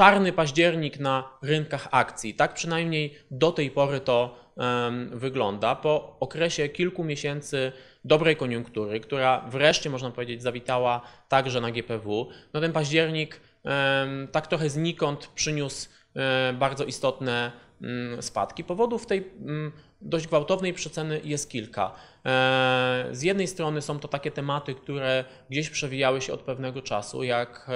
czarny październik na rynkach akcji. Tak przynajmniej do tej pory to wygląda. Po okresie kilku miesięcy dobrej koniunktury, która wreszcie można powiedzieć zawitała także na GPW, no ten październik tak trochę znikąd przyniósł e, bardzo istotne Mm, spadki. Powodów tej mm, dość gwałtownej przeceny jest kilka. E, z jednej strony są to takie tematy, które gdzieś przewijały się od pewnego czasu, jak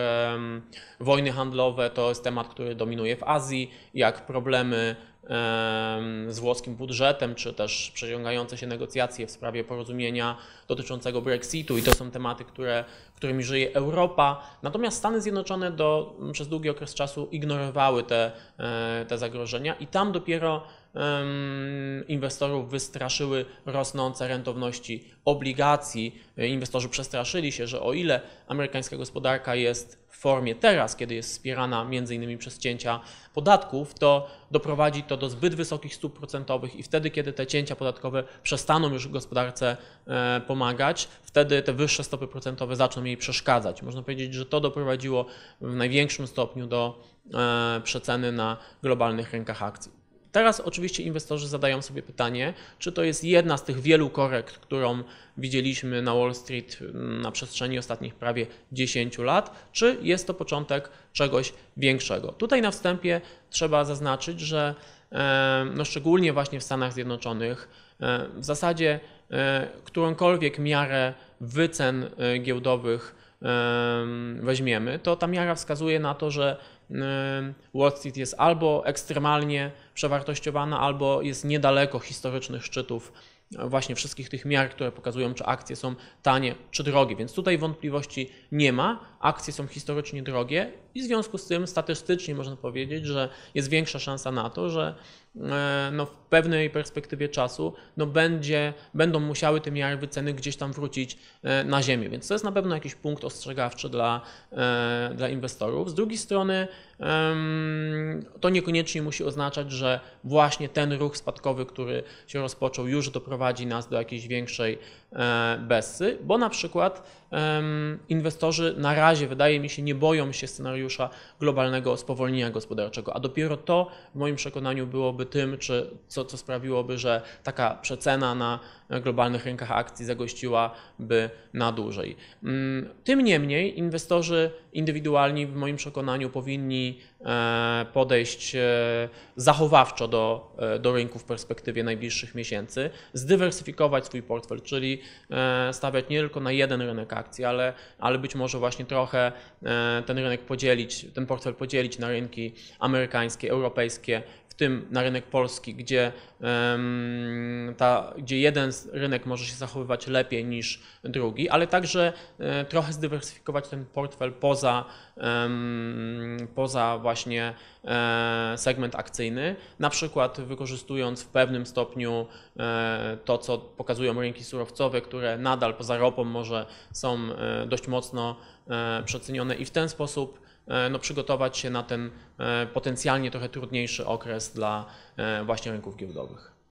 wojny handlowe, to jest temat, który dominuje w Azji, jak problemy z włoskim budżetem, czy też przeciągające się negocjacje w sprawie porozumienia dotyczącego Brexitu i to są tematy, które, którymi żyje Europa. Natomiast Stany Zjednoczone do, przez długi okres czasu ignorowały te, e, te zagrożenia i tam dopiero inwestorów wystraszyły rosnące rentowności obligacji. Inwestorzy przestraszyli się, że o ile amerykańska gospodarka jest w formie teraz, kiedy jest wspierana m.in. przez cięcia podatków, to doprowadzi to do zbyt wysokich stóp procentowych i wtedy, kiedy te cięcia podatkowe przestaną już gospodarce e, pomagać, wtedy te wyższe stopy procentowe zaczną jej przeszkadzać. Można powiedzieć, że to doprowadziło w największym stopniu do e, przeceny na globalnych rynkach akcji. Teraz oczywiście inwestorzy zadają sobie pytanie, czy to jest jedna z tych wielu korekt, którą widzieliśmy na Wall Street mm, na przestrzeni ostatnich prawie 10 lat, czy jest to początek czegoś większego. Tutaj na wstępie trzeba zaznaczyć, że e, no szczególnie właśnie w Stanach Zjednoczonych, e, w zasadzie e, którąkolwiek miarę wycen giełdowych weźmiemy, to ta miara wskazuje na to, że Wall Street jest albo ekstremalnie przewartościowana, albo jest niedaleko historycznych szczytów e, właśnie wszystkich tych miar, które pokazują, czy akcje są tanie, czy drogie. Więc tutaj wątpliwości nie ma. Akcje są historycznie drogie i w związku z tym statystycznie można powiedzieć, że jest większa szansa na to, że E, no, w pewnej perspektywie czasu no, będzie, będą musiały te miliardy ceny gdzieś tam wrócić e, na ziemię. Więc to jest na pewno jakiś punkt ostrzegawczy dla, e, dla inwestorów. Z drugiej strony to niekoniecznie musi oznaczać, że właśnie ten ruch spadkowy, który się rozpoczął, już doprowadzi nas do jakiejś większej bessy, bo na przykład inwestorzy na razie, wydaje mi się, nie boją się scenariusza globalnego spowolnienia gospodarczego, a dopiero to w moim przekonaniu byłoby byłoby tym, czy co, co sprawiłoby, że taka przecena na globalnych rynkach akcji zagościłaby na dłużej. Mm, tym niemniej inwestorzy indywidualni w moim przekonaniu powinni e, podejść e, zachowawczo do, e, do rynku w perspektywie najbliższych miesięcy, zdywersyfikować swój portfel, czyli stawiać nie tylko na jeden rynek akcji, ale, ale być może właśnie trochę ten rynek podzielić, ten portfel podzielić na rynki amerykańskie, europejskie, w tym na rynek polski, gdzie, ta, gdzie jeden rynek może się zachowywać lepiej niż drugi, ale także e, trochę zdywersyfikować ten portfel poza, poza właśnie e, segment akcyjny, na przykład wykorzystując w pewnym stopniu e, to, co pokazują rynki surowcowe, które nadal poza ropą może są dość mocno E, przecenione i w ten sposób e, no, przygotować się na ten e, potencjalnie trochę trudniejszy okres dla właśnie rynków giełdowych.